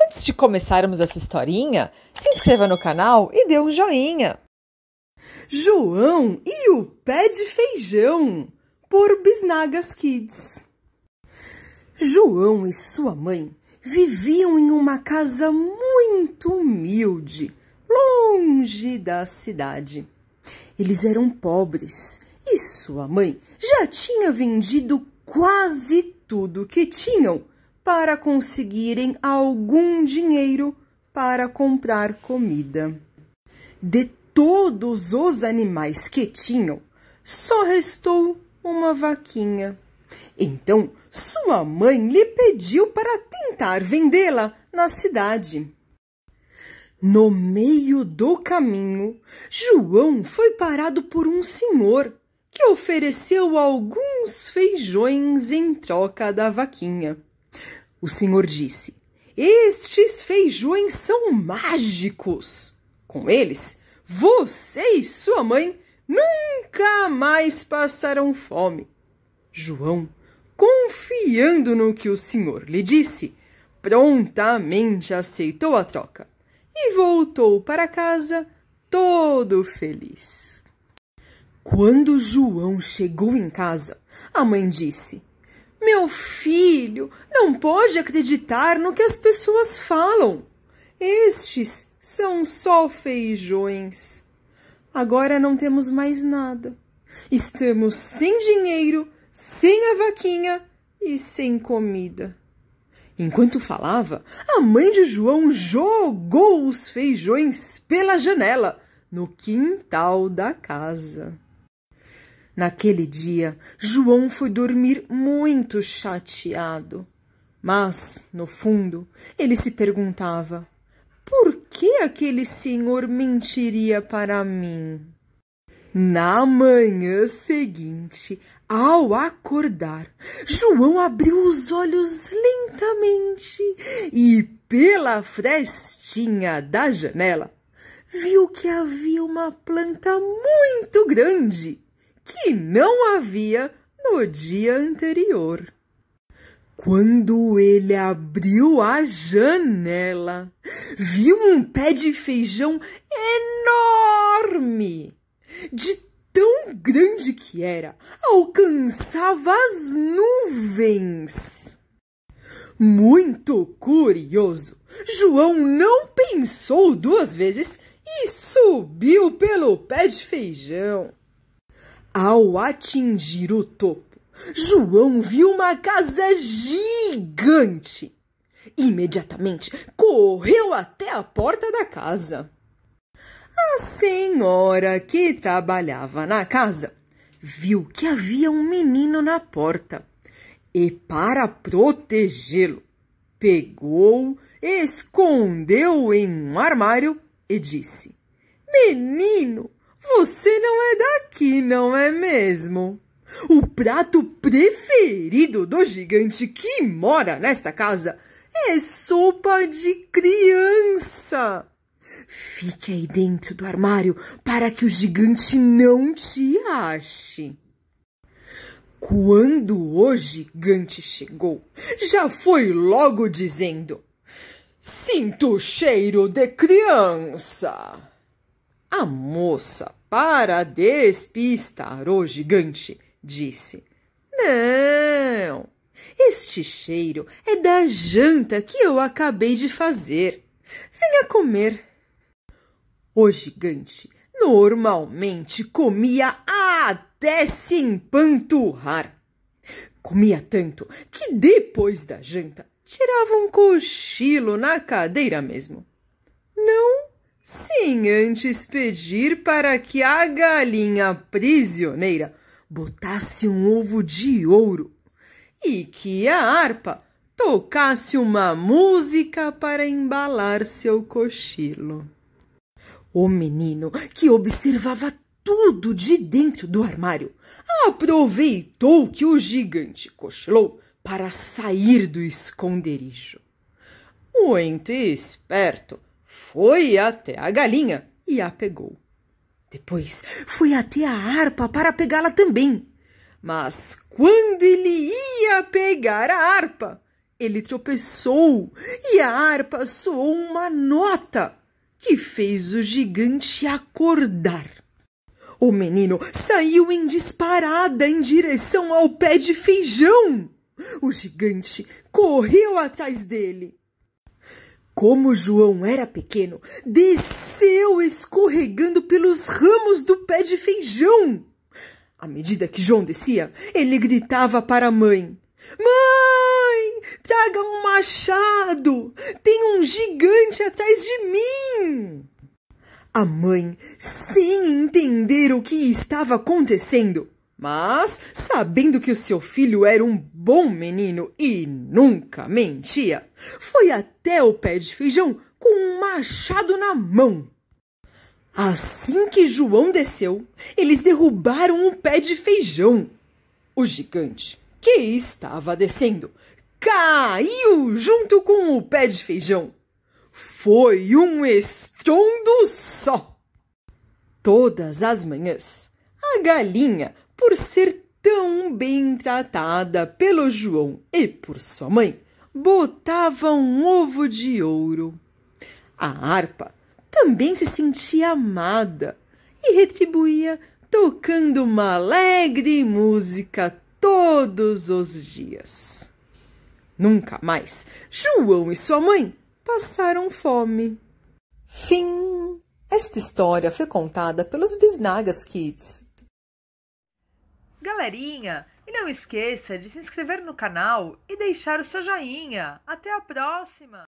Antes de começarmos essa historinha, se inscreva no canal e dê um joinha. João e o pé de feijão por Bisnagas Kids. João e sua mãe viviam em uma casa muito humilde, longe da cidade. Eles eram pobres e sua mãe já tinha vendido quase tudo que tinham para conseguirem algum dinheiro para comprar comida. De todos os animais que tinham, só restou uma vaquinha. Então, sua mãe lhe pediu para tentar vendê-la na cidade. No meio do caminho, João foi parado por um senhor que ofereceu alguns feijões em troca da vaquinha. O senhor disse: Estes feijões são mágicos. Com eles, você e sua mãe nunca mais passarão fome. João, confiando no que o senhor lhe disse, prontamente aceitou a troca e voltou para casa todo feliz. Quando João chegou em casa, a mãe disse: Meu filho, não pode acreditar no que as pessoas falam. Estes são só feijões. Agora não temos mais nada. Estamos sem dinheiro, sem a vaquinha e sem comida. Enquanto falava, a mãe de João jogou os feijões pela janela no quintal da casa. Naquele dia, João foi dormir muito chateado. Mas, no fundo, ele se perguntava: por que aquele senhor mentiria para mim? Na manhã seguinte, ao acordar, João abriu os olhos lentamente e, pela frestinha da janela, viu que havia uma planta muito grande que não havia no dia anterior. Quando ele abriu a janela, viu um pé de feijão enorme, de tão grande que era, alcançava as nuvens. Muito curioso, João não pensou duas vezes e subiu pelo pé de feijão. Ao atingir o topo, João viu uma casa gigante. Imediatamente correu até a porta da casa. A senhora que trabalhava na casa viu que havia um menino na porta e, para protegê-lo, pegou, escondeu em um armário e disse: Menino, você não é daqui, não é mesmo? O prato preferido do gigante que mora nesta casa é sopa de criança. Fique aí dentro do armário para que o gigante não te ache. Quando o gigante chegou, já foi logo dizendo: Sinto o cheiro de criança. A moça, para despistar o gigante, disse: Não, este cheiro é da janta que eu acabei de fazer. Venha comer. O gigante normalmente comia até se empanturrar. Comia tanto que depois da janta tirava um cochilo na cadeira mesmo. Não sem antes pedir para que a galinha prisioneira botasse um ovo de ouro e que a harpa tocasse uma música para embalar seu cochilo. O menino, que observava tudo de dentro do armário, aproveitou que o gigante cochilou para sair do esconderijo. Muito esperto, foi até a galinha e a pegou. Depois foi até a harpa para pegá-la também. Mas quando ele ia pegar a harpa, ele tropeçou e a harpa soou uma nota que fez o gigante acordar. O menino saiu em disparada em direção ao pé de feijão. O gigante correu atrás dele como João era pequeno, desceu escorregando pelos ramos do pé de feijão. À medida que João descia, ele gritava para a mãe: Mãe, traga um machado! Tem um gigante atrás de mim! A mãe, sem entender o que estava acontecendo, mas, sabendo que o seu filho era um bom menino e nunca mentia, foi até o pé de feijão com um machado na mão. Assim que João desceu, eles derrubaram o pé de feijão. O gigante, que estava descendo, caiu junto com o pé de feijão. Foi um estrondo só. Todas as manhãs, a galinha por ser tão bem tratada pelo João e por sua mãe, botava um ovo de ouro. A harpa também se sentia amada e retribuía tocando uma alegre música todos os dias. Nunca mais João e sua mãe passaram fome. Fim! Esta história foi contada pelos Bisnagas Kids. Galerinha, e não esqueça de se inscrever no canal e deixar o seu joinha. Até a próxima!